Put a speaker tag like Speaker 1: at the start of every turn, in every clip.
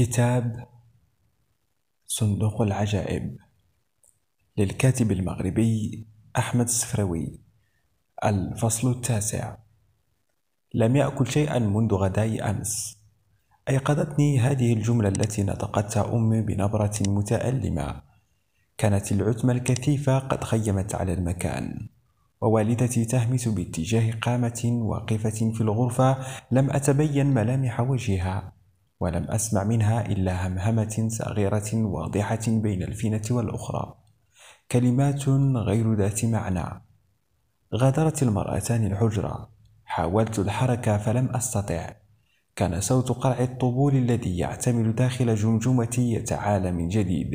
Speaker 1: كتاب صندوق العجائب للكاتب المغربي أحمد السفروي الفصل التاسع لم يأكل شيئا منذ غداء أمس أيقظتني هذه الجملة التي نطقتها أمي بنبرة متألمة كانت العتمة الكثيفة قد خيمت على المكان ووالدتي تهمس باتجاه قامة واقفة في الغرفة لم أتبين ملامح وجهها ولم أسمع منها إلا همهمة صغيرة واضحة بين الفينة والأخرى كلمات غير ذات معنى غادرت المرأتان الحجرة حاولت الحركة فلم أستطع كان صوت قرع الطبول الذي يعتمل داخل جمجمتي يتعالى من جديد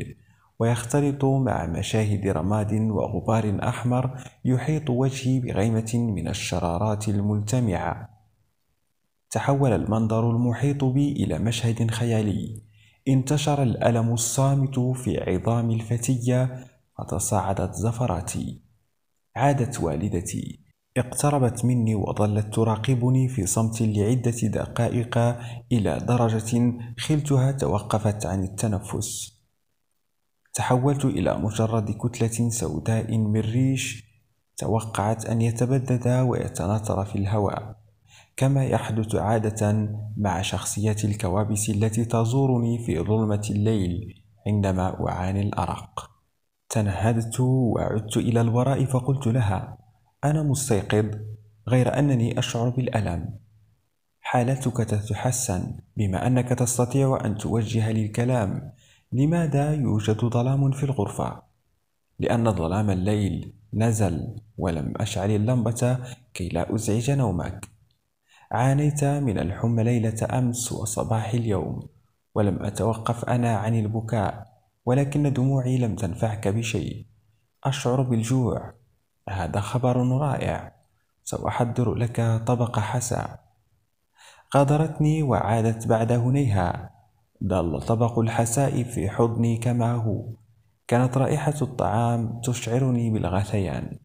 Speaker 1: ويختلط مع مشاهد رماد وغبار أحمر يحيط وجهي بغيمة من الشرارات الملتمعة تحول المنظر المحيط بي إلى مشهد خيالي انتشر الألم الصامت في عظام الفتية فتصاعدت زفراتي عادت والدتي اقتربت مني وظلت تراقبني في صمت لعدة دقائق إلى درجة خلتها توقفت عن التنفس تحولت إلى مجرد كتلة سوداء من ريش توقعت أن يتبدد ويتناثر في الهواء كما يحدث عادة مع شخصية الكوابس التي تزورني في ظلمة الليل عندما أعاني الأرق. تنهدت وعدت إلى الوراء فقلت لها: أنا مستيقظ، غير أنني أشعر بالألم. حالتك تتحسن بما أنك تستطيع أن توجه للكلام. لماذا يوجد ظلام في الغرفة؟ لأن ظلام الليل نزل ولم أشعل اللمبة كي لا أزعج نومك. عانيت من الحمى ليلة أمس وصباح اليوم ولم أتوقف أنا عن البكاء ولكن دموعي لم تنفعك بشيء أشعر بالجوع هذا خبر رائع سأحضر لك طبق حساء غادرتني وعادت بعد هنيها ظل طبق الحساء في حضني كما هو كانت رائحة الطعام تشعرني بالغثيان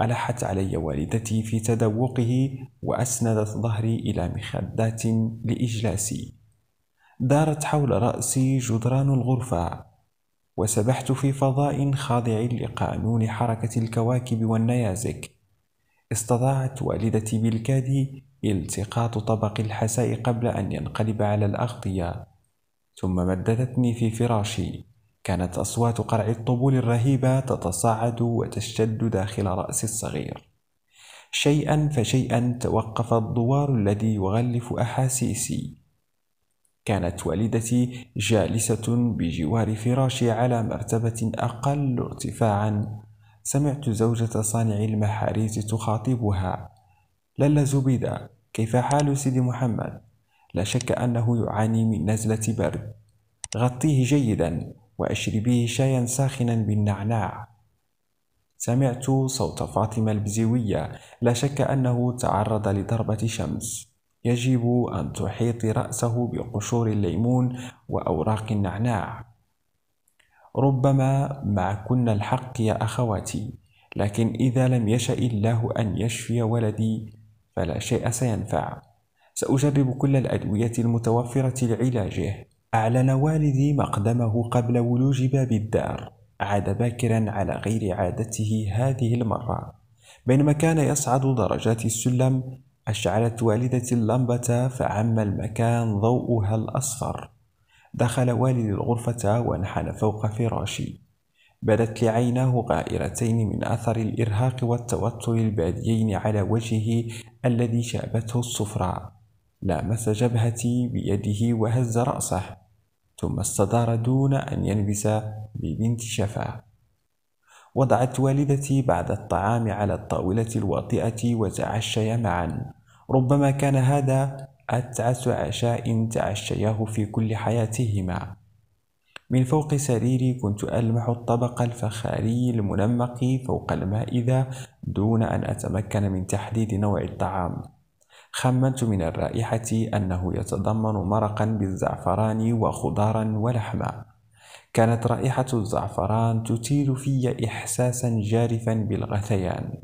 Speaker 1: ألحت علي والدتي في تذوقه وأسندت ظهري إلى مخدات لإجلاسي دارت حول رأسي جدران الغرفة وسبحت في فضاء خاضع لقانون حركة الكواكب والنيازك استطاعت والدتي بالكاد التقاط طبق الحساء قبل أن ينقلب على الأغطية ثم مددتني في فراشي كانت أصوات قرع الطبول الرهيبة تتصاعد وتشتد داخل رأسي الصغير شيئا فشيئا توقف الدوار الذي يغلف أحاسيسي كانت والدتي جالسة بجوار فراشي على مرتبة أقل ارتفاعا سمعت زوجة صانع المحاريز تخاطبها للا زبيدة كيف حال سيدي محمد؟ لا شك أنه يعاني من نزلة برد غطيه جيدا واشربي شايا ساخنا بالنعناع سمعت صوت فاطمة البزويه لا شك أنه تعرض لضربة شمس يجب أن تحيط رأسه بقشور الليمون وأوراق النعناع ربما ما كنا الحق يا أخواتي لكن إذا لم يشأ الله أن يشفي ولدي فلا شيء سينفع سأجرب كل الأدوية المتوفرة لعلاجه أعلن والدي مقدمه قبل ولوج باب الدار عاد باكرا على غير عادته هذه المرة بينما كان يصعد درجات السلم أشعلت والدتي اللمبة فعم المكان ضوءها الأصفر دخل والدي الغرفة وانحنى فوق فراشي بدت لي عيناه غائرتين من أثر الإرهاق والتوتر الباديين على وجهه الذي شابته الصفراء لامس جبهتي بيده وهز رأسه ثم استدار دون أن ينبس ببنت شفا وضعت والدتي بعد الطعام على الطاولة الواطئة وتعشيا معا ربما كان هذا أتعس عشاء تعشياه في كل حياتهما من فوق سريري كنت ألمح الطبق الفخاري المنمق فوق المائدة دون أن أتمكن من تحديد نوع الطعام خمنت من الرائحة أنه يتضمن مرقا بالزعفران وخضارا ولحما كانت رائحة الزعفران تثير في إحساسا جارفا بالغثيان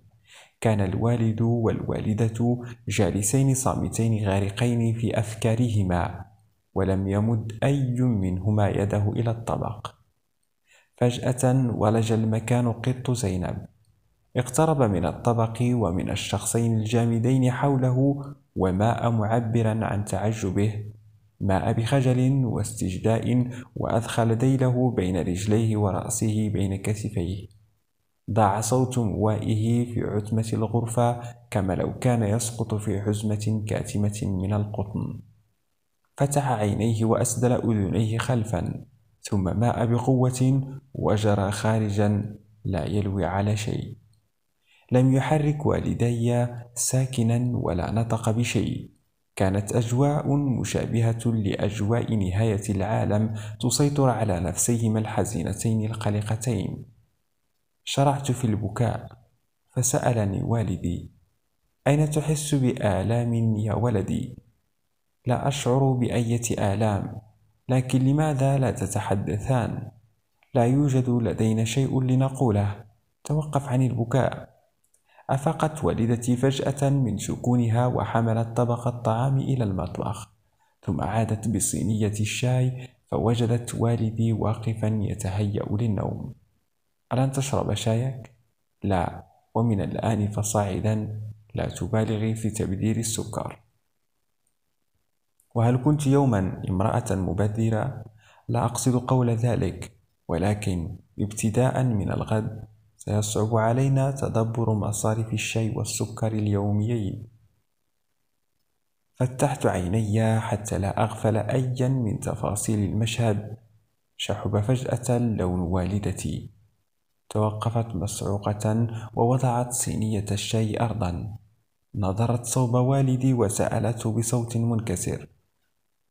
Speaker 1: كان الوالد والوالدة جالسين صامتين غارقين في أفكارهما ولم يمد أي منهما يده إلى الطبق فجأة ولج المكان قط زينب اقترب من الطبق ومن الشخصين الجامدين حوله وماء معبرا عن تعجبه ماء بخجل واستجداء وأدخل ذيله بين رجليه ورأسه بين كتفيه ضاع صوت موائه في عتمة الغرفة كما لو كان يسقط في حزمة كاتمة من القطن فتح عينيه وأسدل أذنيه خلفا ثم ماء بقوة وجرى خارجا لا يلوي على شيء لم يحرك والدي ساكنا ولا نطق بشيء كانت اجواء مشابهه لاجواء نهايه العالم تسيطر على نفسيهما الحزينتين القلقتين شرعت في البكاء فسالني والدي اين تحس بالام يا ولدي لا اشعر بايه الام لكن لماذا لا تتحدثان لا يوجد لدينا شيء لنقوله توقف عن البكاء أفقت والدتي فجأة من سكونها وحملت طبق الطعام إلى المطبخ ثم عادت بصينية الشاي فوجدت والدي واقفا يتهيأ للنوم ألن تشرب شايك؟ لا ومن الآن فصاعدا لا تبالغي في تبديل السكر وهل كنت يوما امرأة مبذرة؟ لا أقصد قول ذلك ولكن ابتداء من الغد سيصعب علينا تدبر مصارف الشاي والسكر اليوميين فتحت عيني حتى لا أغفل أيا من تفاصيل المشهد شحب فجأة لون والدتي توقفت مسعوقة ووضعت صينية الشاي أرضا نظرت صوب والدي وسألته بصوت منكسر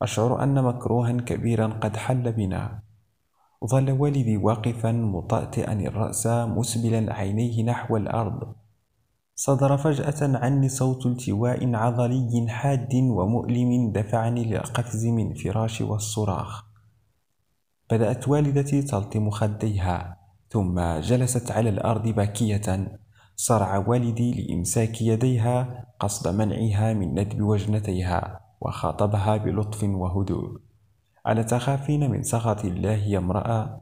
Speaker 1: أشعر أن مكروها كبيرا قد حل بنا ظل والدي واقفا مطأطئا الرأس مسبلا عينيه نحو الأرض صدر فجأة عني صوت التواء عضلي حاد ومؤلم دفعني للقفز من فراشي والصراخ بدأت والدتي تلطم خديها ثم جلست على الأرض باكية صرع والدي لإمساك يديها قصد منعها من ندب وجنتيها وخاطبها بلطف وهدوء على تخافين من سخط الله يا امرأة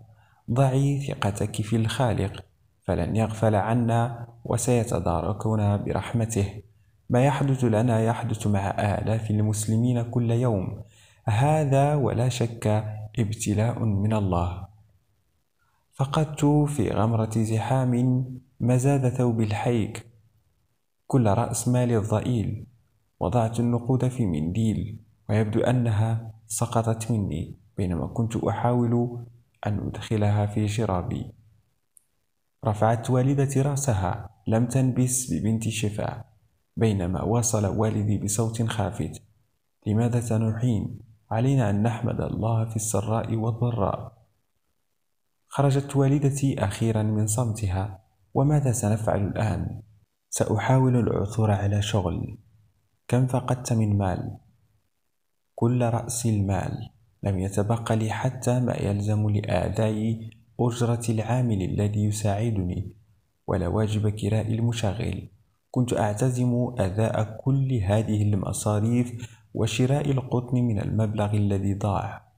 Speaker 1: ضعي ثقتك في الخالق فلن يغفل عنا وسيتداركنا برحمته ما يحدث لنا يحدث مع آلاف المسلمين كل يوم هذا ولا شك ابتلاء من الله فقدت في غمرة زحام مزاد ثوب الحيك كل رأس مال الضئيل وضعت النقود في منديل ويبدو أنها سقطت مني بينما كنت أحاول أن أدخلها في شرابي رفعت والدتي رأسها لم تنبس ببنت شفاء بينما واصل والدي بصوت خافت لماذا تنوحين علينا أن نحمد الله في السراء والضراء خرجت والدتي أخيرا من صمتها وماذا سنفعل الآن؟ سأحاول العثور على شغل كم فقدت من مال؟ كل رأس المال لم يتبق لي حتى ما يلزم لأداء أجرة العامل الذي يساعدني ولا واجب كراء المشغل كنت أعتزم أداء كل هذه المصاريف وشراء القطن من المبلغ الذي ضاع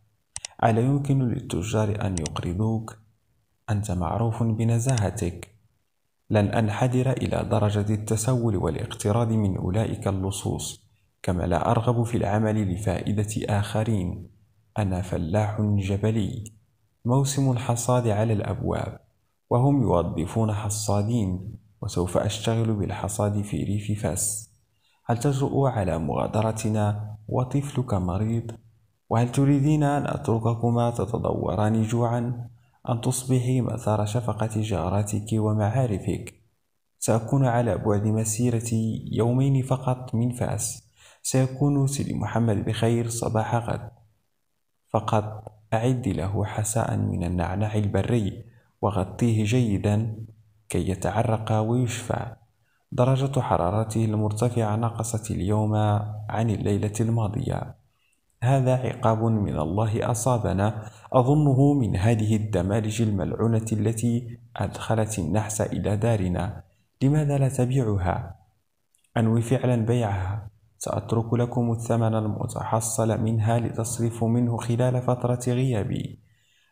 Speaker 1: ألا يمكن للتجار أن يقرضوك؟ أنت معروف بنزاهتك لن أنحدر إلى درجة التسول والاقتراض من أولئك اللصوص كما لا أرغب في العمل لفائدة آخرين أنا فلاح جبلي موسم الحصاد على الأبواب وهم يوظفون حصادين وسوف أشتغل بالحصاد في ريف فاس هل تجرؤ على مغادرتنا وطفلك مريض؟ وهل تريدين أن أترككما تتضوران جوعا؟ أن تصبحي مثار شفقة جاراتك ومعارفك؟ سأكون على بعد مسيرة يومين فقط من فاس سيكون سيدي محمد بخير صباح غد فقط أعد له حساء من النعناع البري وغطيه جيدا كي يتعرق ويشفى درجة حرارته المرتفعة نقصت اليوم عن الليلة الماضية هذا عقاب من الله أصابنا أظنه من هذه الدمالج الملعونة التي أدخلت النحس إلى دارنا لماذا لا تبيعها؟ أنوي فعلا بيعها سأترك لكم الثمن المتحصل منها لتصرفوا منه خلال فترة غيابي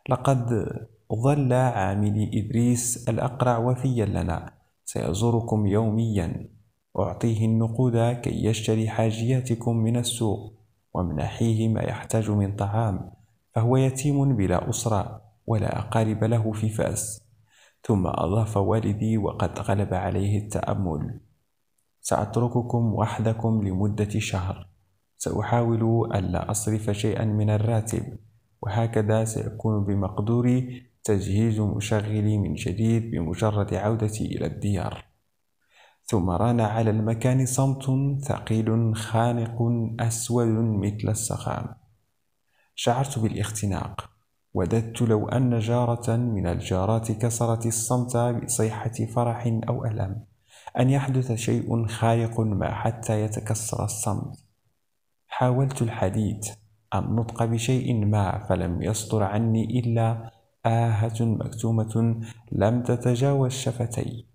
Speaker 1: لقد ظل عاملي إدريس الأقرع وفيا لنا سيزوركم يوميا أعطيه النقود كي يشتري حاجياتكم من السوق وامنحيه ما يحتاج من طعام فهو يتيم بلا أسرة ولا أقارب له في فاس ثم أضاف والدي وقد غلب عليه التأمل سأترككم وحدكم لمدة شهر سأحاول ألا أصرف شيئا من الراتب وهكذا سيكون بمقدوري تجهيز مشغلي من جديد بمجرد عودتي إلى الديار ثم ران على المكان صمت ثقيل خانق أسود مثل السخام شعرت بالاختناق وددت لو أن جارة من الجارات كسرت الصمت بصيحة فرح أو ألم أن يحدث شيء خارق ما حتى يتكسر الصمت حاولت الحديث النطق بشيء ما فلم يصدر عني إلا آهة مكتومة لم تتجاوز شفتي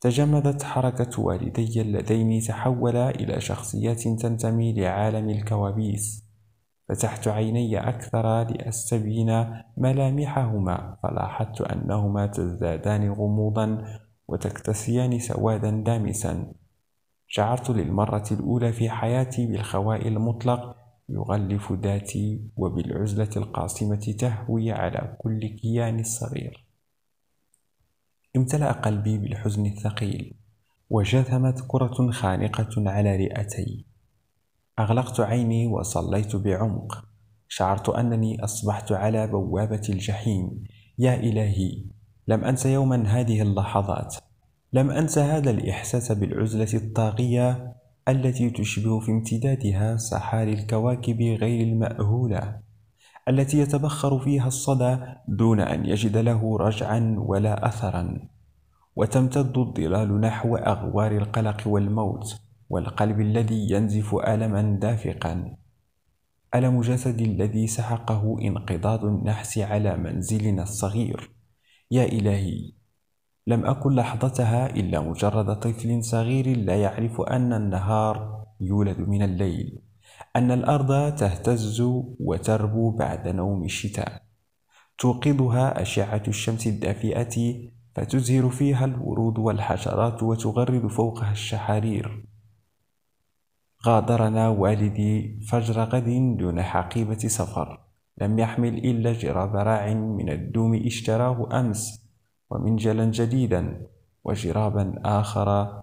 Speaker 1: تجمدت حركة والدي اللذين تحولا إلى شخصيات تنتمي لعالم الكوابيس فتحت عيني أكثر لأستبين ملامحهما فلاحظت أنهما تزدادان غموضا وتكتسيان سوادا دامسا شعرت للمرة الأولى في حياتي بالخواء المطلق يغلف ذاتي وبالعزلة القاصمة تهوي على كل كياني الصغير امتلأ قلبي بالحزن الثقيل وجثمت كرة خانقة على رئتي أغلقت عيني وصليت بعمق شعرت أنني أصبحت على بوابة الجحيم يا إلهي لم أنس يوما هذه اللحظات لم أنس هذا الإحساس بالعزلة الطاغية التي تشبه في امتدادها سحار الكواكب غير المأهولة التي يتبخر فيها الصدى دون أن يجد له رجعا ولا أثرا وتمتد الظلال نحو أغوار القلق والموت والقلب الذي ينزف ألما دافقا ألم جسدي الذي سحقه انقضاض النحس على منزلنا الصغير يا إلهي لم أكن لحظتها إلا مجرد طفل صغير لا يعرف أن النهار يولد من الليل أن الأرض تهتز وتربو بعد نوم الشتاء توقظها أشعة الشمس الدافئة فتزهر فيها الورود والحشرات وتغرد فوقها الشحارير غادرنا والدي فجر غد دون حقيبة سفر لم يحمل إلا جرى ذراع من الدوم اشتراه أمس ومنجلا جديدا وجرابا آخر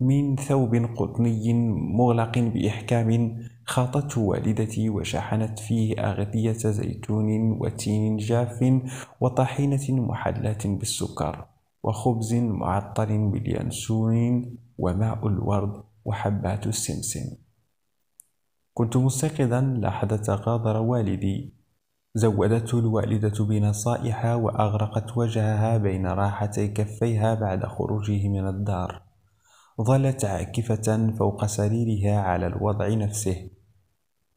Speaker 1: من ثوب قطني مغلق بإحكام خاطته والدتي وشحنت فيه أغذية زيتون وتين جاف وطحينة محلاة بالسكر وخبز معطل باليانسون وماء الورد وحبات السمسم كنت مستيقظا لحظة غادر والدي زودته الوالدة بنصائح وأغرقت وجهها بين راحتي كفيها بعد خروجه من الدار ظلت عاكفة فوق سريرها على الوضع نفسه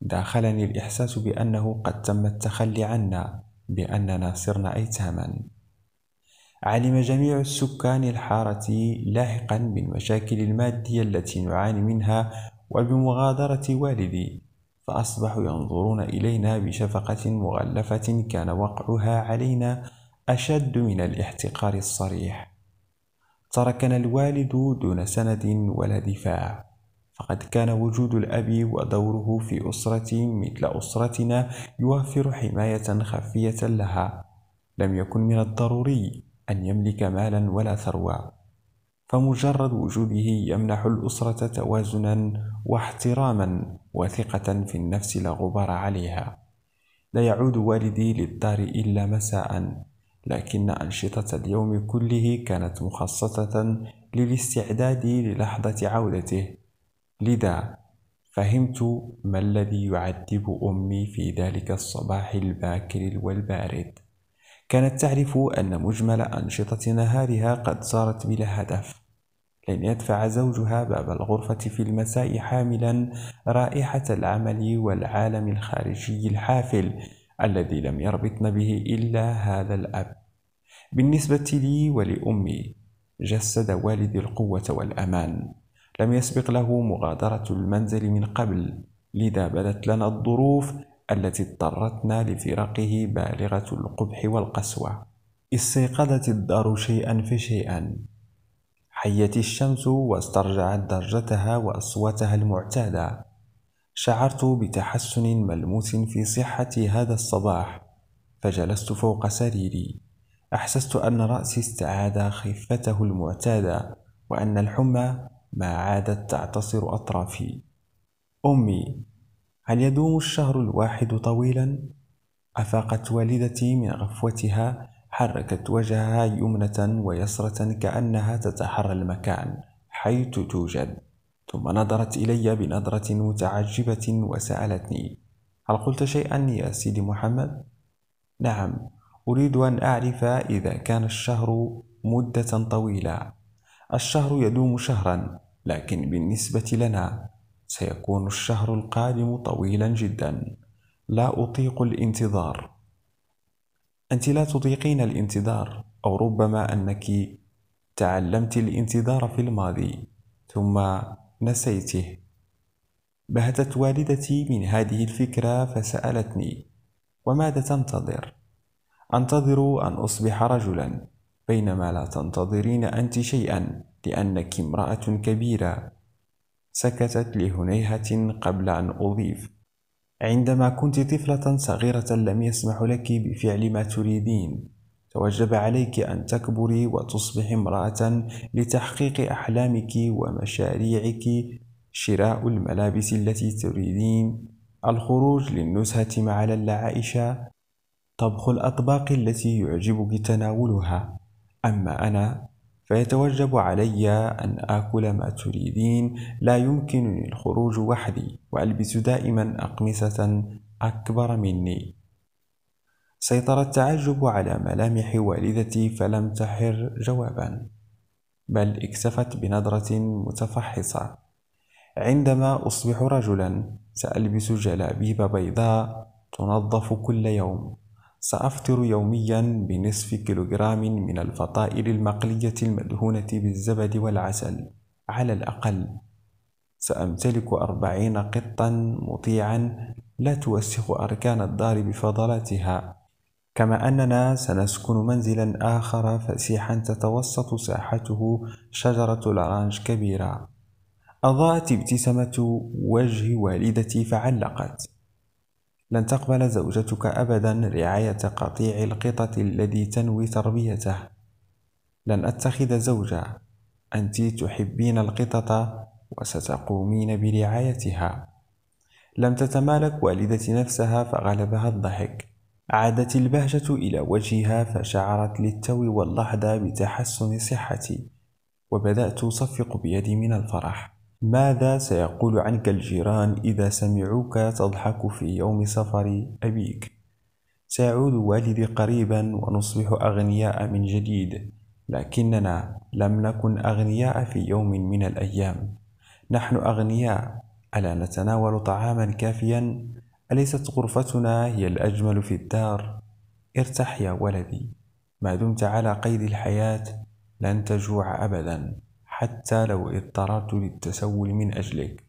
Speaker 1: داخلني الإحساس بأنه قد تم التخلي عنا بأننا صرنا أيتاما علم جميع السكان الحارة لاحقا بالمشاكل المادية التي نعاني منها وبمغادرة والدي فأصبحوا ينظرون إلينا بشفقة مغلفة كان وقعها علينا أشد من الاحتقار الصريح تركنا الوالد دون سند ولا دفاع فقد كان وجود الأب ودوره في أسرة مثل أسرتنا يوفر حماية خفية لها لم يكن من الضروري أن يملك مالا ولا ثروة فمجرد وجوده يمنح الأسرة توازنا واحتراما وثقة في النفس لا غبار عليها لا يعود والدي للدار إلا مساء لكن أنشطة اليوم كله كانت مخصصة للاستعداد للحظة عودته لذا فهمت ما الذي يعذب أمي في ذلك الصباح الباكر والبارد كانت تعرف أن مجمل أنشطة نهارها قد صارت بلا هدف لن يدفع زوجها باب الغرفة في المساء حاملا رائحة العمل والعالم الخارجي الحافل الذي لم يربطن به إلا هذا الأب بالنسبة لي ولأمي جسد والدي القوة والأمان لم يسبق له مغادرة المنزل من قبل لذا بدت لنا الظروف التي اضطرتنا لفراقه بالغة القبح والقسوة استيقظت الدار شيئا فشيئا حيت الشمس واسترجعت درجتها واصواتها المعتاده شعرت بتحسن ملموس في صحه هذا الصباح فجلست فوق سريري احسست ان راسي استعاد خفته المعتاده وان الحمى ما عادت تعتصر اطرافي امي هل يدوم الشهر الواحد طويلا افاقت والدتي من غفوتها حركت وجهها يمنة ويسرة كأنها تتحرى المكان حيث توجد ثم نظرت إلي بنظرة متعجبة وسألتني هل قلت شيئا يا سيدي محمد؟ نعم أريد أن أعرف إذا كان الشهر مدة طويلة الشهر يدوم شهرا لكن بالنسبة لنا سيكون الشهر القادم طويلا جدا لا أطيق الانتظار أنت لا تطيقين الانتظار أو ربما أنك تعلمت الانتظار في الماضي ثم نسيته بهتت والدتي من هذه الفكرة فسألتني وماذا تنتظر؟ أنتظر أن أصبح رجلا بينما لا تنتظرين أنت شيئا لأنك امرأة كبيرة سكتت لهنيهة قبل أن أضيف عندما كنت طفلة صغيرة لم يسمح لك بفعل ما تريدين توجب عليك أن تكبري وتصبحي امرأة لتحقيق أحلامك ومشاريعك شراء الملابس التي تريدين الخروج للنزهة مع العائشة طبخ الأطباق التي يعجبك تناولها أما أنا فيتوجب علي أن آكل ما تريدين لا يمكنني الخروج وحدي وألبس دائما أقمصة أكبر مني سيطر التعجب على ملامح والدتي فلم تحر جوابا بل اكتفت بنظرة متفحصة عندما أصبح رجلا سألبس جلابيب بيضاء تنظف كل يوم سأفطر يوميا بنصف كيلوغرام من الفطائر المقلية المدهونة بالزبد والعسل على الأقل سأمتلك أربعين قطا مطيعا لا توسخ أركان الدار بفضلاتها كما أننا سنسكن منزلا آخر فسيحا تتوسط ساحته شجرة الأرانج كبيرة أضاءت ابتسامة وجه والدتي فعلقت لن تقبل زوجتك أبدا رعاية قطيع القطط الذي تنوي تربيته لن أتخذ زوجة أنت تحبين القطط وستقومين برعايتها لم تتمالك والدتي نفسها فغلبها الضحك عادت البهجة إلى وجهها فشعرت للتو واللحظة بتحسن صحتي وبدأت أصفق بيدي من الفرح ماذا سيقول عنك الجيران إذا سمعوك تضحك في يوم سفر أبيك؟ سيعود والدي قريبا ونصبح أغنياء من جديد لكننا لم نكن أغنياء في يوم من الأيام نحن أغنياء ألا نتناول طعاما كافيا؟ أليست غرفتنا هي الأجمل في الدار؟ ارتح يا ولدي ما دمت على قيد الحياة لن تجوع أبدا حتى لو اضطررت للتسول من أجلك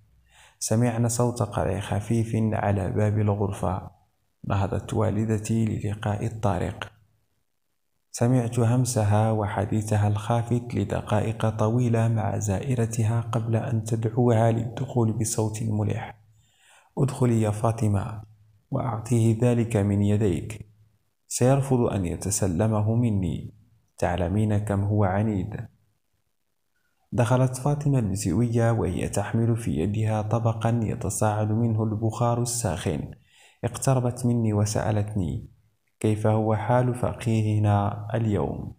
Speaker 1: سمعنا صوت قرع خفيف على باب الغرفة نهضت والدتي للقاء الطارق سمعت همسها وحديثها الخافت لدقائق طويلة مع زائرتها قبل أن تدعوها للدخول بصوت ملح ادخلي يا فاطمة وأعطيه ذلك من يديك سيرفض أن يتسلمه مني تعلمين كم هو عنيد دخلت فاطمة المزيوية وهي تحمل في يدها طبقا يتصاعد منه البخار الساخن اقتربت مني وسألتني كيف هو حال فقيهنا اليوم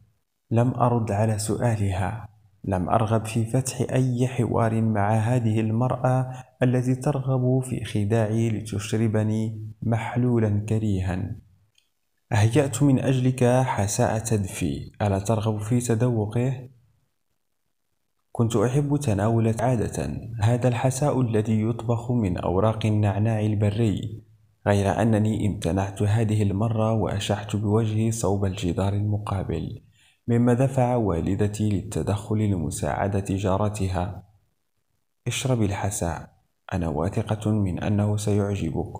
Speaker 1: لم أرد على سؤالها لم أرغب في فتح أي حوار مع هذه المرأة التي ترغب في خداعي لتشربني محلولا كريها أهيأت من أجلك حساء تدفي ألا ترغب في تذوقه؟ كنت أحب تناول عادة هذا الحساء الذي يطبخ من أوراق النعناع البري غير أنني امتنعت هذه المرة وأشحت بوجهي صوب الجدار المقابل مما دفع والدتي للتدخل لمساعدة جارتها اشرب الحساء أنا واثقة من أنه سيعجبك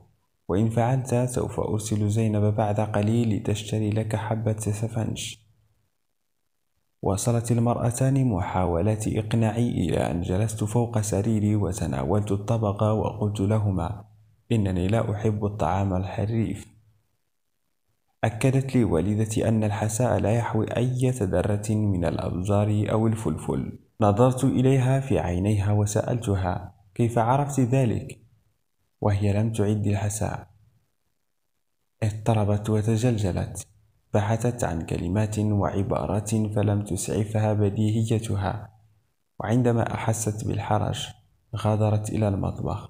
Speaker 1: وإن فعلت سوف أرسل زينب بعد قليل لتشتري لك حبة سفنش وصلت المرأتان محاولات إقناعي إلى أن جلست فوق سريري وتناولت الطبق وقلت لهما إنني لا أحب الطعام الحريف أكدت لي والدتي أن الحساء لا يحوي أي ذرة من الأبزار أو الفلفل نظرت إليها في عينيها وسألتها كيف عرفت ذلك؟ وهي لم تعد الحساء اضطربت وتجلجلت بحثت عن كلمات وعبارات فلم تسعفها بديهيتها وعندما أحست بالحرج غادرت إلى المطبخ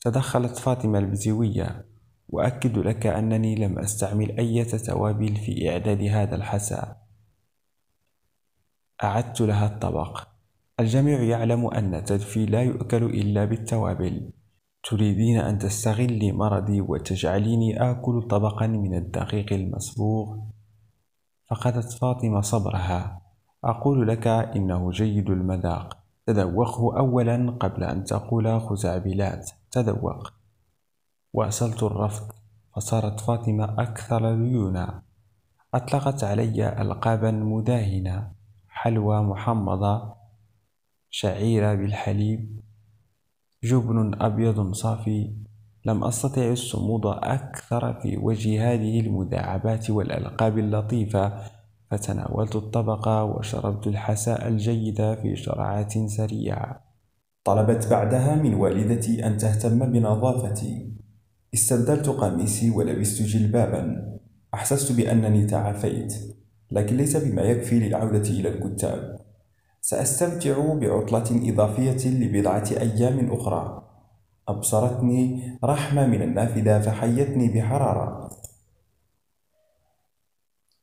Speaker 1: تدخلت فاطمة البزوية وأكد لك أنني لم أستعمل أي توابل في إعداد هذا الحساء أعدت لها الطبق الجميع يعلم أن تدفي لا يؤكل إلا بالتوابل تريدين أن تستغلي مرضي وتجعليني آكل طبقا من الدقيق المصبوغ فقدت فاطمة صبرها أقول لك إنه جيد المذاق تذوقه أولا قبل أن تقول خزعبلات تذوق واصلت الرفض فصارت فاطمة أكثر ليونا أطلقت علي ألقابا مداهنة حلوى محمضة شعيرة بالحليب جبن أبيض صافي لم أستطع الصمود أكثر في وجه هذه المداعبات والألقاب اللطيفة فتناولت الطبق وشربت الحساء الجيد في شرعات سريعة طلبت بعدها من والدتي أن تهتم بنظافتي استبدلت قميصي ولبست جلبابا أحسست بأنني تعافيت لكن ليس بما يكفي للعودة إلى الكتاب سأستمتع بعطلة إضافية لبضعة أيام أخرى. أبصرتني رحمة من النافذة فحيتني بحرارة.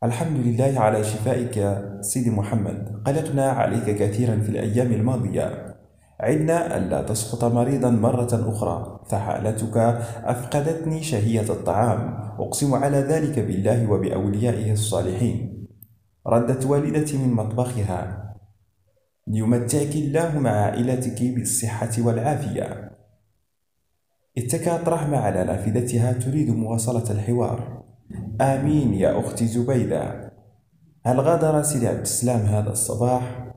Speaker 1: الحمد لله على شفائك سيدي محمد. قلقنا عليك كثيرا في الأيام الماضية. عدنا ألا تسقط مريضا مرة أخرى فحالتك أفقدتني شهية الطعام أقسم على ذلك بالله وبأوليائه الصالحين ردت والدتي من مطبخها ليمتعك الله مع عائلتك بالصحة والعافية اتكأت رحمة على نافذتها تريد مواصلة الحوار آمين يا أختي زبيدة هل غادر سيدي عبد السلام هذا الصباح؟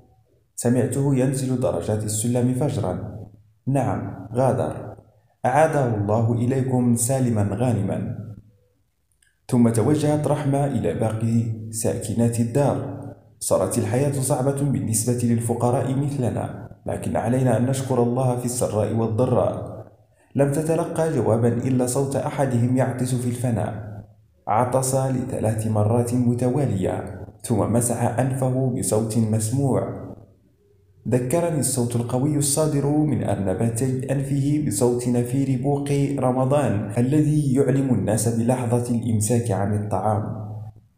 Speaker 1: سمعته ينزل درجات السلم فجرا نعم غادر أعاده الله إليكم سالما غانما ثم توجهت رحمة إلى باقي ساكنات الدار صارت الحياة صعبة بالنسبة للفقراء مثلنا لكن علينا أن نشكر الله في السراء والضراء لم تتلقى جوابا إلا صوت أحدهم يعطس في الفناء عطس لثلاث مرات متوالية ثم مسح أنفه بصوت مسموع ذكرني الصوت القوي الصادر من أرنبتي أنفه بصوت نفير بوق رمضان الذي يعلم الناس بلحظة الإمساك عن الطعام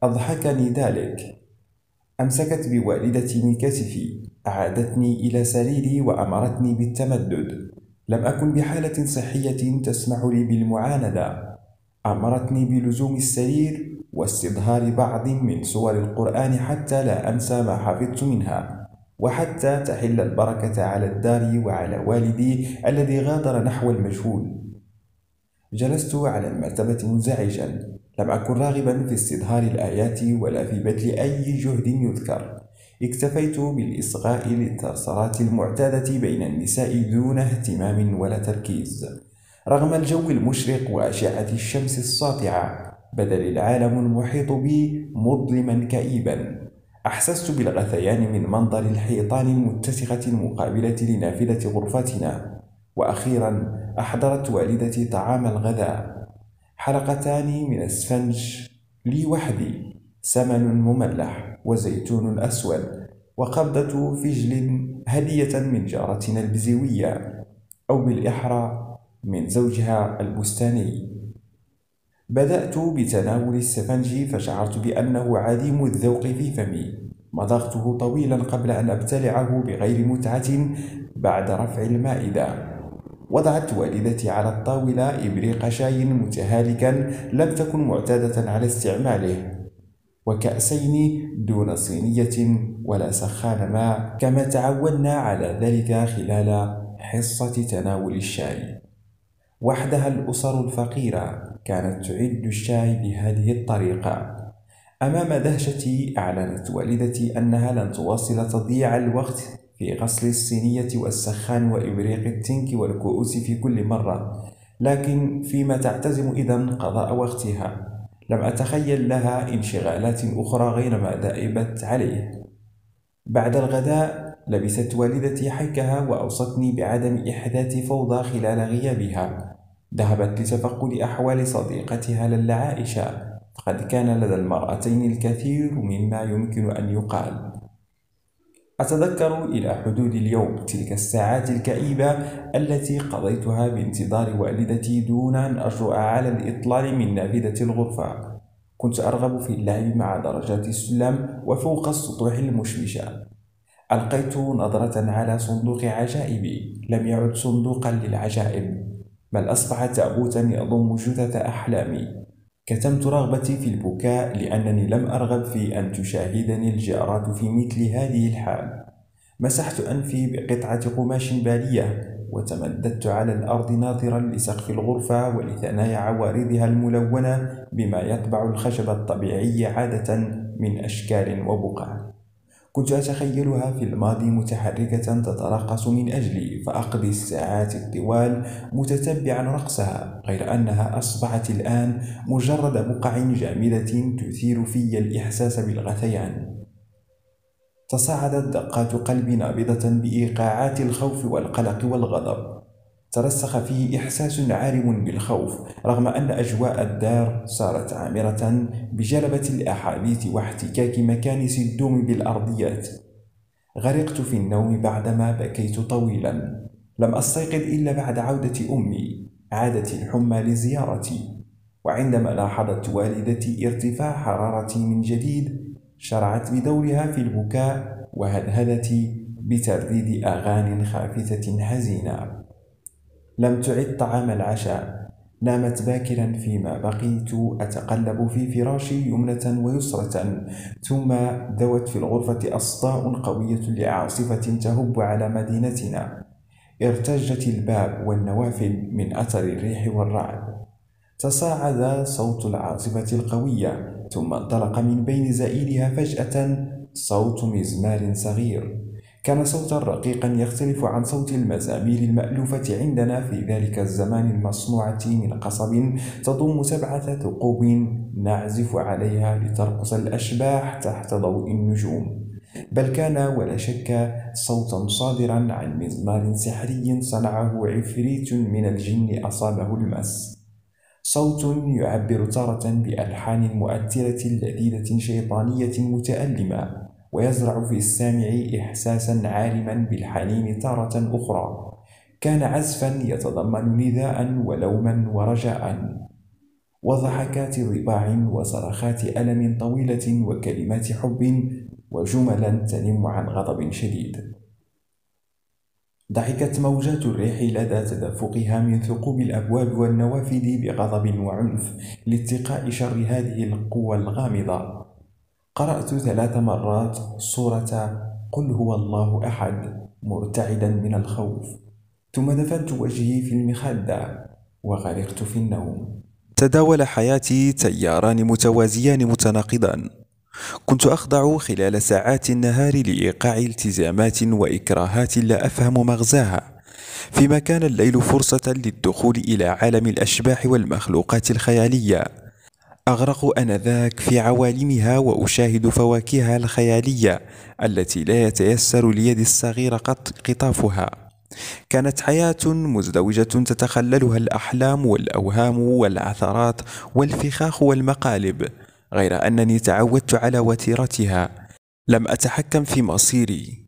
Speaker 1: أضحكني ذلك أمسكت بوالدتي من كتفي أعادتني إلى سريري وأمرتني بالتمدد لم أكن بحالة صحية تسمح لي بالمعاندة أمرتني بلزوم السرير واستظهار بعض من سور القرآن حتى لا أنسى ما حفظت منها وحتى تحل البركة على الدار وعلى والدي الذي غادر نحو المجهول جلست على المرتبة منزعجا لم أكن راغبا في استظهار الآيات ولا في بذل أي جهد يذكر اكتفيت بالإصغاء للثرثرات المعتادة بين النساء دون اهتمام ولا تركيز رغم الجو المشرق وأشعة الشمس الساطعة بدل العالم المحيط بي مظلما كئيبا أحسست بالغثيان من منظر الحيطان المتسخة المقابلة لنافذة غرفتنا وأخيرا أحضرت والدتي طعام الغذاء حلقتان من اسفنج لي وحدي سمن مملح وزيتون أسود وقبضة فجل هدية من جارتنا البزوية أو بالإحرى من زوجها البستاني بدأت بتناول السفنج فشعرت بأنه عديم الذوق في فمي مضغته طويلا قبل أن أبتلعه بغير متعة بعد رفع المائدة وضعت والدتي على الطاولة إبريق شاي متهالكا لم تكن معتادة على استعماله وكأسين دون صينية ولا سخان ماء كما تعودنا على ذلك خلال حصة تناول الشاي وحدها الأسر الفقيرة كانت تعد الشاي بهذه الطريقة أمام دهشتي أعلنت والدتي أنها لن تواصل تضييع الوقت في غسل الصينية والسخان وإبريق التنك والكؤوس في كل مرة لكن فيما تعتزم إذا قضاء وقتها لم أتخيل لها انشغالات أخرى غير ما دائبت عليه بعد الغداء لبست والدتي حكها وأوصتني بعدم إحداث فوضى خلال غيابها ذهبت لتفقد أحوال صديقتها للا عائشة فقد كان لدى المرأتين الكثير مما يمكن أن يقال أتذكر إلى حدود اليوم تلك الساعات الكئيبة التي قضيتها بانتظار والدتي دون أن أجرؤ على الإطلال من نافذة الغرفة كنت أرغب في اللعب مع درجات السلم وفوق السطوح المشمشة. ألقيت نظرة على صندوق عجائبي لم يعد صندوقا للعجائب بل أصبح تابوتا يضم جثث أحلامي كتمت رغبتي في البكاء لأنني لم أرغب في أن تشاهدني الجارات في مثل هذه الحال مسحت أنفي بقطعة قماش بالية وتمددت على الأرض ناظرا لسقف الغرفة ولثنايا عوارضها الملونة بما يطبع الخشب الطبيعي عادة من أشكال وبقع كنت أتخيلها في الماضي متحركة تترقص من أجلي فأقضي الساعات الطوال متتبعا رقصها غير أنها أصبحت الآن مجرد بقع جامدة تثير في الإحساس بالغثيان تصاعدت دقات قلبي نابضة بإيقاعات الخوف والقلق والغضب ترسخ فيه إحساس عارم بالخوف رغم أن أجواء الدار صارت عامرة بجلبة الأحاديث واحتكاك مكانس الدوم بالأرضيات غرقت في النوم بعدما بكيت طويلا لم أستيقظ إلا بعد عودة أمي عادت الحمى لزيارتي وعندما لاحظت والدتي ارتفاع حرارتي من جديد شرعت بدورها في البكاء وهدهدتي بترديد اغاني خافتة حزينة لم تعد طعام العشاء نامت باكرا فيما بقيت أتقلب في فراشي يمنة ويسرة ثم دوت في الغرفة أصداء قوية لعاصفة تهب على مدينتنا ارتجت الباب والنوافذ من أثر الريح والرعد تصاعد صوت العاصفة القوية ثم انطلق من بين زئيرها فجأة صوت مزمار صغير كان صوتا رقيقا يختلف عن صوت المزامير المألوفة عندنا في ذلك الزمان المصنوعة من قصب تضم سبعة ثقوب نعزف عليها لترقص الأشباح تحت ضوء النجوم بل كان ولا شك صوتا صادرا عن مزمار سحري صنعه عفريت من الجن أصابه المس صوت يعبر تارة بألحان مؤثرة لذيذة شيطانية متألمة ويزرع في السامع إحساسا عارما بالحنين تارة أخرى كان عزفا يتضمن نداء ولوما ورجاء وضحكات ضباع وصرخات ألم طويلة وكلمات حب وجملا تنم عن غضب شديد ضحكت موجات الريح لدى تدفقها من ثقوب الأبواب والنوافذ بغضب وعنف لاتقاء شر هذه القوى الغامضة قرأت ثلاث مرات سورة قل هو الله أحد مرتعدا من الخوف ثم دفنت وجهي في المخدة وغرقت في النوم تداول حياتي تياران متوازيان متناقضان كنت أخضع خلال ساعات النهار لإيقاع التزامات وإكراهات لا أفهم مغزاها فيما كان الليل فرصة للدخول إلى عالم الأشباح والمخلوقات الخيالية أغرق آنذاك في عوالمها وأشاهد فواكهها الخيالية التي لا يتيسر ليد الصغير قط قطافها. كانت حياة مزدوجة تتخللها الأحلام والأوهام والعثرات والفخاخ والمقالب، غير أنني تعودت على وتيرتها. لم أتحكم في مصيري،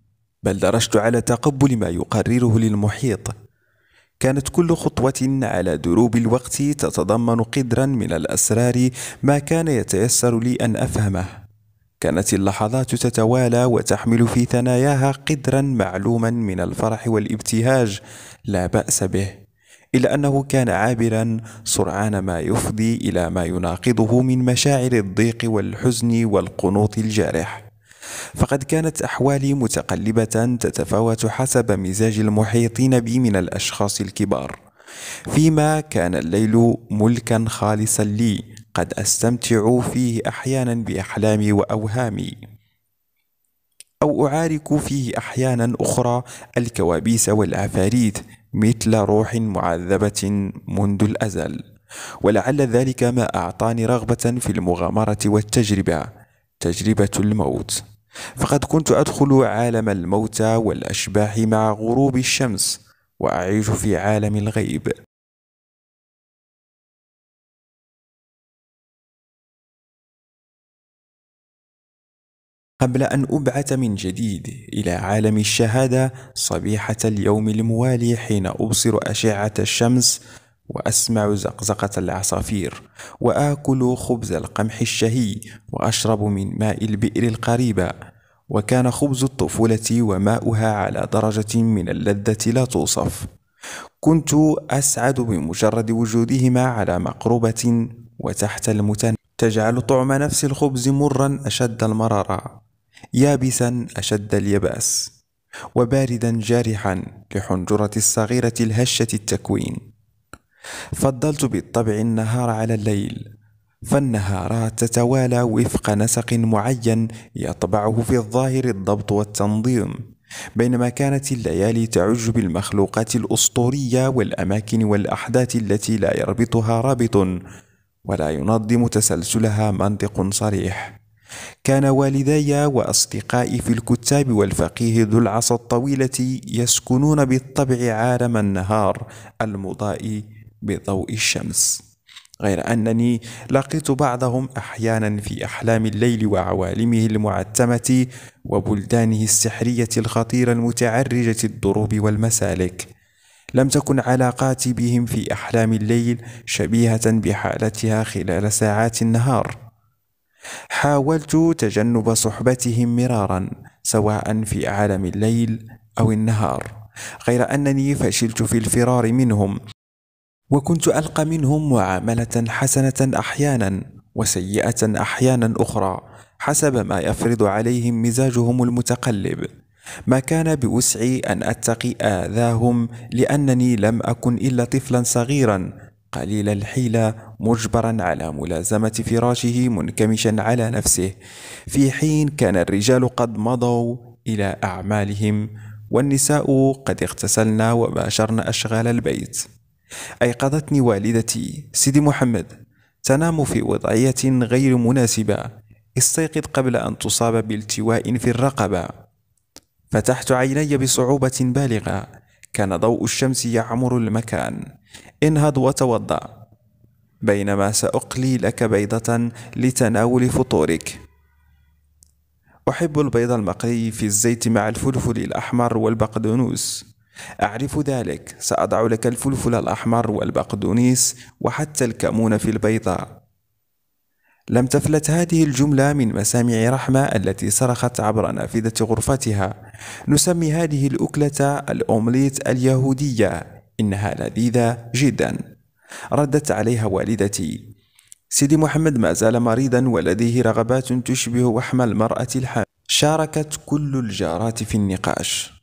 Speaker 1: بل درجت على تقبل ما يقرره للمحيط. كانت كل خطوة على دروب الوقت تتضمن قدرا من الأسرار ما كان يتيسر لي أن أفهمه. كانت اللحظات تتوالى وتحمل في ثناياها قدرا معلوما من الفرح والابتهاج لا بأس به، إلا أنه كان عابرا سرعان ما يفضي إلى ما يناقضه من مشاعر الضيق والحزن والقنوط الجارح. فقد كانت أحوالي متقلبة تتفاوت حسب مزاج المحيطين بي من الأشخاص الكبار فيما كان الليل ملكا خالصا لي قد أستمتع فيه أحيانا بأحلامي وأوهامي أو أعارك فيه أحيانا أخرى الكوابيس والعفاريت مثل روح معذبة منذ الأزل ولعل ذلك ما أعطاني رغبة في المغامرة والتجربة تجربة الموت فقد كنت أدخل عالم الموتى والأشباح مع غروب الشمس وأعيش في عالم الغيب قبل أن أبعث من جديد إلى عالم الشهادة صبيحة اليوم الموالي حين أبصر أشعة الشمس وأسمع زقزقة العصافير وآكل خبز القمح الشهي وأشرب من ماء البئر القريبة وكان خبز الطفولة وماؤها على درجة من اللذة لا توصف كنت أسعد بمجرد وجودهما على مقربة وتحت المتن تجعل طعم نفس الخبز مرا أشد المرارة يابسا أشد اليباس وباردا جارحا لحنجرة الصغيرة الهشة التكوين فضلت بالطبع النهار على الليل فالنهارات تتوالى وفق نسق معين يطبعه في الظاهر الضبط والتنظيم بينما كانت الليالي تعج بالمخلوقات الاسطوريه والاماكن والاحداث التي لا يربطها رابط ولا ينظم تسلسلها منطق صريح كان والداي واصدقائي في الكتاب والفقيه ذو العصا الطويله يسكنون بالطبع عالم النهار المضائي بضوء الشمس غير أنني لقيت بعضهم أحيانا في أحلام الليل وعوالمه المعتمة وبلدانه السحرية الخطيرة المتعرجة الضروب والمسالك لم تكن علاقاتي بهم في أحلام الليل شبيهة بحالتها خلال ساعات النهار حاولت تجنب صحبتهم مرارا سواء في عالم الليل أو النهار غير أنني فشلت في الفرار منهم وكنت ألقى منهم معاملة حسنة أحيانا وسيئة أحيانا أخرى حسب ما يفرض عليهم مزاجهم المتقلب ما كان بوسعي أن أتقي آذاهم لأنني لم أكن إلا طفلا صغيرا قليل الحيلة مجبرا على ملازمة فراشه منكمشا على نفسه في حين كان الرجال قد مضوا إلى أعمالهم والنساء قد اغتسلن وباشرن أشغال البيت أيقظتني والدتي سيدي محمد تنام في وضعية غير مناسبة استيقظ قبل أن تصاب بالتواء في الرقبة فتحت عيني بصعوبة بالغة كان ضوء الشمس يعمر المكان انهض وتوضأ بينما سأقلي لك بيضة لتناول فطورك أحب البيض المقلي في الزيت مع الفلفل الأحمر والبقدونس أعرف ذلك سأضع لك الفلفل الأحمر والبقدونيس وحتى الكمون في البيضاء لم تفلت هذه الجملة من مسامع رحمة التي صرخت عبر نافذة غرفتها نسمي هذه الأكلة الأومليت اليهودية إنها لذيذة جدا ردت عليها والدتي سيدي محمد ما زال مريضا ولديه رغبات تشبه وحم المرأة الحامل شاركت كل الجارات في النقاش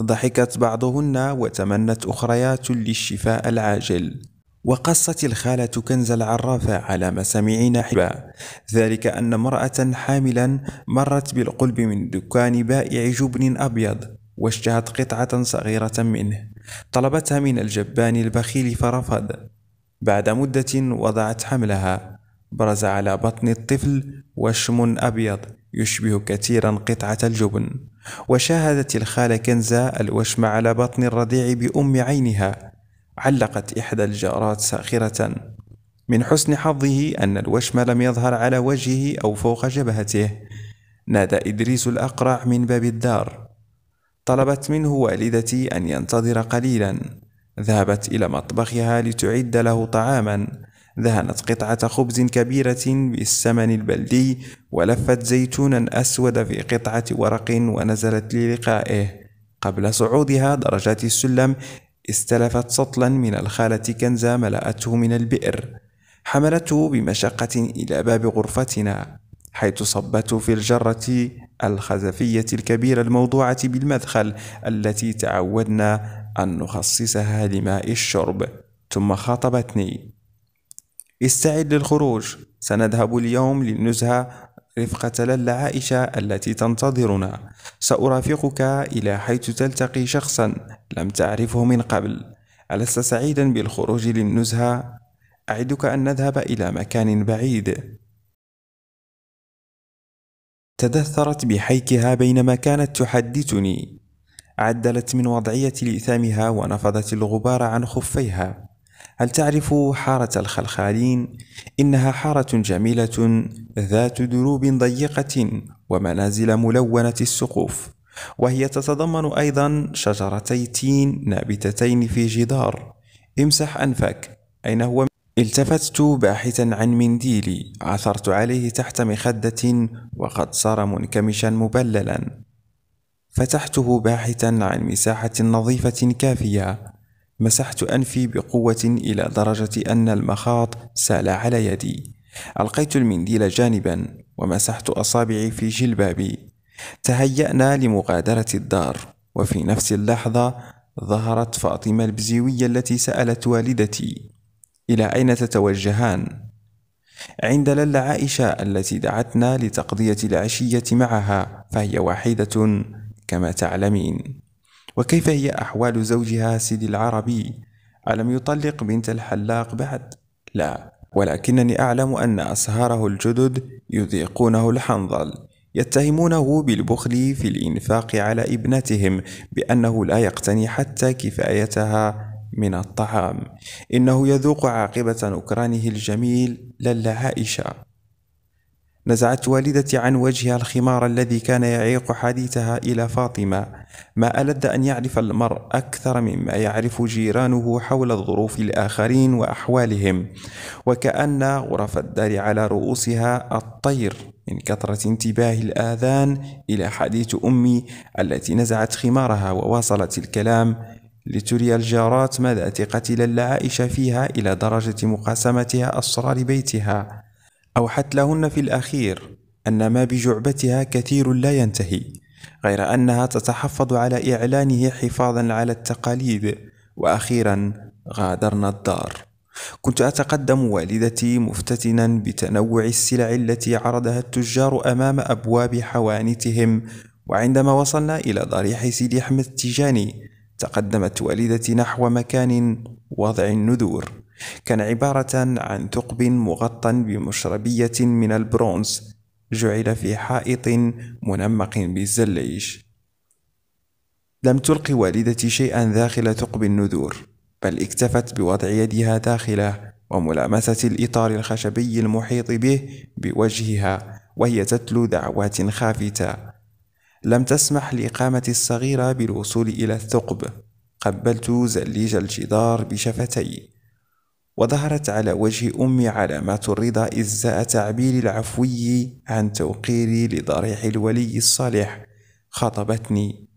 Speaker 1: ضحكت بعضهن وتمنت أخريات للشفاء العاجل وقصت الخالة كنز العرافة على مسامعين حبا ذلك أن امرأة حاملا مرت بالقلب من دكان بائع جبن أبيض واشتهت قطعة صغيرة منه طلبتها من الجبان البخيل فرفض بعد مدة وضعت حملها برز على بطن الطفل وشم أبيض يشبه كثيرا قطعة الجبن وشاهدت الخالة كنزة الوشم على بطن الرضيع بأم عينها علقت إحدى الجارات ساخرة من حسن حظه أن الوشم لم يظهر على وجهه أو فوق جبهته نادى إدريس الأقرع من باب الدار طلبت منه والدتي أن ينتظر قليلا ذهبت إلى مطبخها لتعد له طعاما ذهنت قطعة خبز كبيرة بالسمن البلدي ولفت زيتونا أسود في قطعة ورق ونزلت للقائه قبل صعودها درجات السلم استلفت سطلا من الخالة كنزة ملأته من البئر حملته بمشقة إلى باب غرفتنا حيث صبته في الجرة الخزفية الكبيرة الموضوعة بالمدخل التي تعودنا أن نخصصها لماء الشرب ثم خاطبتني استعد للخروج سنذهب اليوم للنزهة رفقة للا عائشة التي تنتظرنا سأرافقك إلى حيث تلتقي شخصا لم تعرفه من قبل ألست سعيدا بالخروج للنزهة؟ أعدك أن نذهب إلى مكان بعيد تدثرت بحيكها بينما كانت تحدثني عدلت من وضعية لئثامها ونفضت الغبار عن خفيها هل تعرف حارة الخلخالين؟ إنها حارة جميلة ذات دروب ضيقة ومنازل ملونة السقوف، وهي تتضمن أيضا شجرتي تين نابتتين في جدار. امسح أنفك، أين هو؟ التفتت باحثا عن منديلي، عثرت عليه تحت مخدة وقد صار منكمشا مبللا. فتحته باحثا عن مساحة نظيفة كافية مسحت أنفي بقوة إلى درجة أن المخاط سال على يدي ألقيت المنديل جانبا ومسحت أصابعي في جلبابي تهيأنا لمغادرة الدار وفي نفس اللحظة ظهرت فاطمة البزيوية التي سألت والدتي إلى أين تتوجهان؟ عند للا عائشة التي دعتنا لتقضية العشية معها فهي وحيدة كما تعلمين وكيف هي أحوال زوجها سيدي العربي ألم يطلق بنت الحلاق بعد؟ لا ولكنني أعلم أن أسهاره الجدد يذيقونه الحنظل يتهمونه بالبخل في الإنفاق على ابنتهم بأنه لا يقتني حتى كفايتها من الطعام إنه يذوق عاقبة نكرانه الجميل للا عائشة نزعت والدتي عن وجهها الخمار الذي كان يعيق حديثها إلى فاطمة ما ألد أن يعرف المرء أكثر مما يعرف جيرانه حول الظروف الآخرين وأحوالهم وكأن غرف الدار على رؤوسها الطير من كثرة انتباه الآذان إلى حديث أمي التي نزعت خمارها وواصلت الكلام لتري الجارات مدى ثقة عائشة فيها إلى درجة مقاسمتها أسرار بيتها أوحت لهن في الأخير أن ما بجعبتها كثير لا ينتهي غير أنها تتحفظ على إعلانه حفاظا على التقاليد وأخيرا غادرنا الدار كنت أتقدم والدتي مفتتنا بتنوع السلع التي عرضها التجار أمام أبواب حوانتهم وعندما وصلنا إلى ضريح سيدي أحمد التيجاني تقدمت والدتي نحو مكان وضع النذور كان عبارة عن ثقب مغطى بمشربية من البرونز جعل في حائط منمق بالزليج لم تلق والدتي شيئا داخل ثقب النذور بل اكتفت بوضع يدها داخله وملامسة الإطار الخشبي المحيط به بوجهها وهي تتلو دعوات خافتة لم تسمح لقامتي الصغيرة بالوصول إلى الثقب قبلت زليج الجدار بشفتي وظهرت على وجه أمي علامات الرضا إزاء تعبير العفوي عن توقيري لضريح الولي الصالح خاطبتني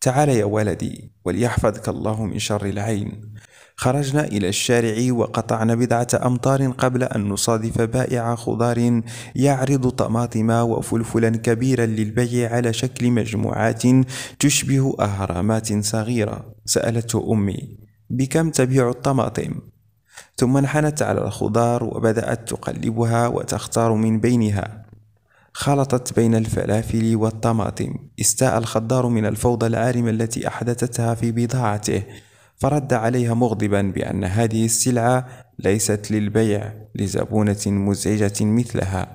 Speaker 1: تعال يا ولدي وليحفظك الله من شر العين خرجنا إلى الشارع وقطعنا بضعة أمتار قبل أن نصادف بائع خضار يعرض طماطم وفلفلا كبيرا للبيع على شكل مجموعات تشبه أهرامات صغيرة سألته أمي بكم تبيع الطماطم ثم انحنت على الخضار وبدأت تقلبها وتختار من بينها خلطت بين الفلافل والطماطم استاء الخضار من الفوضى العارمة التي أحدثتها في بضاعته فرد عليها مغضبا بأن هذه السلعة ليست للبيع لزبونة مزعجة مثلها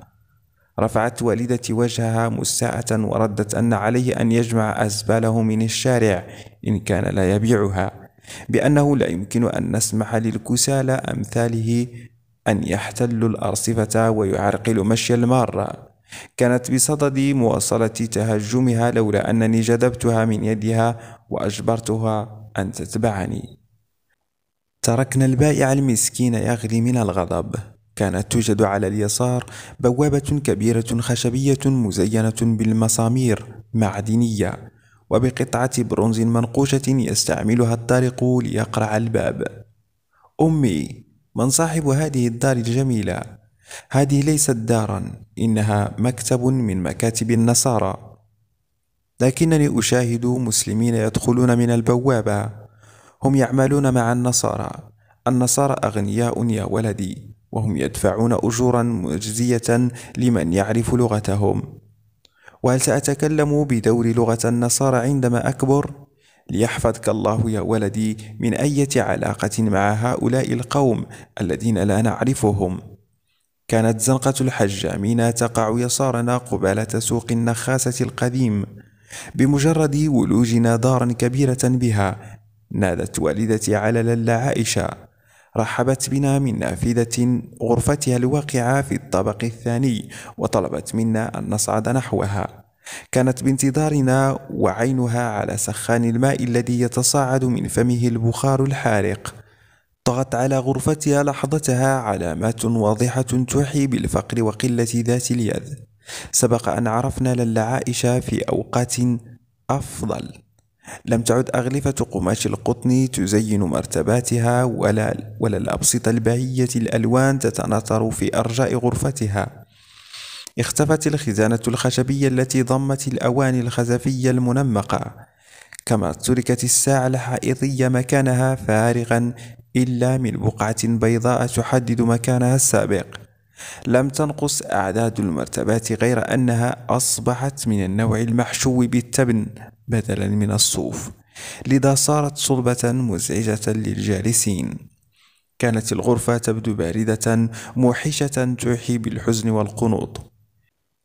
Speaker 1: رفعت والدتي وجهها مساءة وردت أن عليه أن يجمع أزباله من الشارع إن كان لا يبيعها بأنه لا يمكن أن نسمح للكسالى أمثاله أن يحتلوا الأرصفة ويعرقلوا مشي المارة كانت بصدد مواصلة تهجمها لولا أنني جذبتها من يدها وأجبرتها أن تتبعني تركنا البائع المسكين يغلي من الغضب كانت توجد على اليسار بوابة كبيرة خشبية مزينة بالمسامير معدنية وبقطعة برونز منقوشة يستعملها الطارق ليقرع الباب أمي من صاحب هذه الدار الجميلة؟ هذه ليست دارا إنها مكتب من مكاتب النصارى لكنني أشاهد مسلمين يدخلون من البوابة هم يعملون مع النصارى النصارى أغنياء يا ولدي وهم يدفعون أجورا مجزية لمن يعرف لغتهم وهل سأتكلم بدور لغة النصارى عندما أكبر؟ ليحفظك الله يا ولدي من أية علاقة مع هؤلاء القوم الذين لا نعرفهم. كانت زنقة الحجامين تقع يسارنا قبالة سوق النخاسة القديم. بمجرد ولوجنا دارا كبيرة بها، نادت والدتي على للا عائشة رحبت بنا من نافذة غرفتها الواقعة في الطبق الثاني وطلبت منا أن نصعد نحوها كانت بانتظارنا وعينها على سخان الماء الذي يتصاعد من فمه البخار الحارق طغت على غرفتها لحظتها علامات واضحة توحي بالفقر وقلة ذات اليد سبق أن عرفنا للعائشة في أوقات أفضل لم تعد أغلفة قماش القطن تزين مرتباتها ولا, ولا الأبسطة البهية الألوان تتناثر في أرجاء غرفتها اختفت الخزانة الخشبية التي ضمت الأواني الخزفية المنمقة كما تركت الساعة الحائطية مكانها فارغا إلا من بقعة بيضاء تحدد مكانها السابق لم تنقص أعداد المرتبات غير أنها أصبحت من النوع المحشو بالتبن بدلا من الصوف لذا صارت صلبة مزعجة للجالسين كانت الغرفة تبدو باردة موحشة توحي بالحزن والقنوط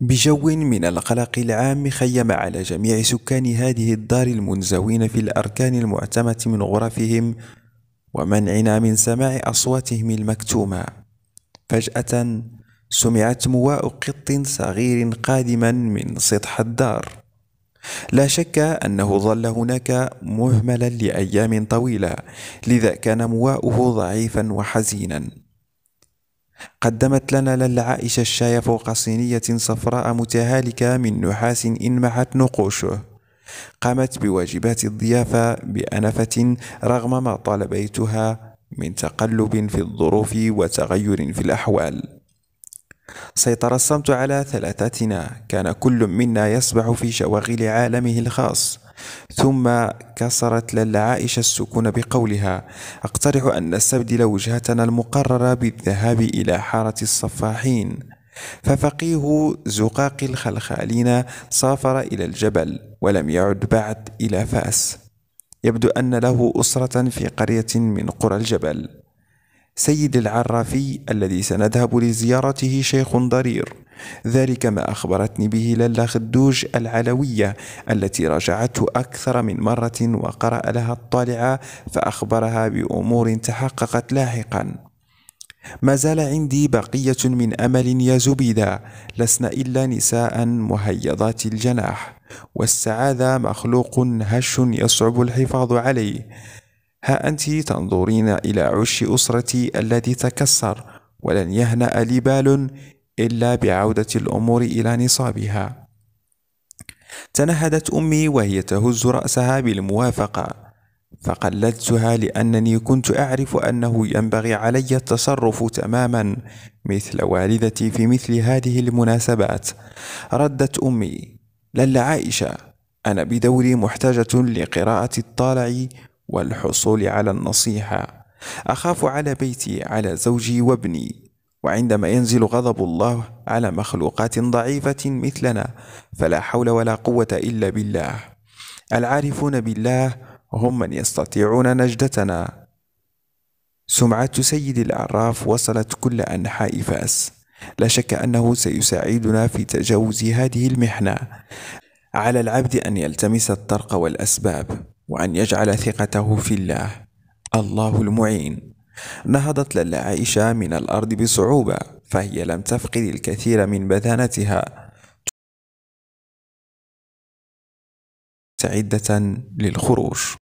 Speaker 1: بجو من القلق العام خيم على جميع سكان هذه الدار المنزوين في الأركان المعتمة من غرفهم ومنعنا من سماع أصواتهم المكتومة فجأة سمعت مواء قط صغير قادما من سطح الدار لا شك أنه ظل هناك مهملا لأيام طويلة لذا كان مواؤه ضعيفا وحزينا قدمت لنا للا عائشة الشاي فوق صينية صفراء متهالكة من نحاس انمحت نقوشه قامت بواجبات الضيافة بأنفة رغم ما طال بيتها من تقلب في الظروف وتغير في الأحوال سيطر الصمت على ثلاثتنا كان كل منا يسبح في شواغل عالمه الخاص ثم كسرت للا عائشة السكون بقولها أقترح أن نستبدل وجهتنا المقررة بالذهاب إلى حارة الصفاحين ففقيه زقاق الخلخالين سافر إلى الجبل ولم يعد بعد إلى فأس يبدو أن له أسرة في قرية من قرى الجبل سيد العرافي الذي سنذهب لزيارته شيخ ضرير ذلك ما أخبرتني به للا خدوج العلوية التي راجعته أكثر من مرة وقرأ لها الطالعة فأخبرها بأمور تحققت لاحقا ما زال عندي بقية من أمل يا زبيدة لسنا إلا نساء مهيضات الجناح والسعادة مخلوق هش يصعب الحفاظ عليه ها أنت تنظرين إلى عش أسرتي الذي تكسر ولن يهنأ لي بال إلا بعودة الأمور إلى نصابها تنهدت أمي وهي تهز رأسها بالموافقة فقلدتها لأنني كنت أعرف أنه ينبغي علي التصرف تماما مثل والدتي في مثل هذه المناسبات ردت أمي للا عائشة أنا بدوري محتاجة لقراءة الطالع والحصول على النصيحة أخاف على بيتي على زوجي وابني وعندما ينزل غضب الله على مخلوقات ضعيفة مثلنا فلا حول ولا قوة إلا بالله العارفون بالله هم من يستطيعون نجدتنا سمعة سيد الأعراف وصلت كل أنحاء فاس لا شك أنه سيساعدنا في تجاوز هذه المحنة على العبد أن يلتمس الطرق والأسباب وأن يجعل ثقته في الله الله المعين نهضت للا عائشة من الأرض بصعوبة فهي لم تفقد الكثير من بذانتها مستعدة للخروج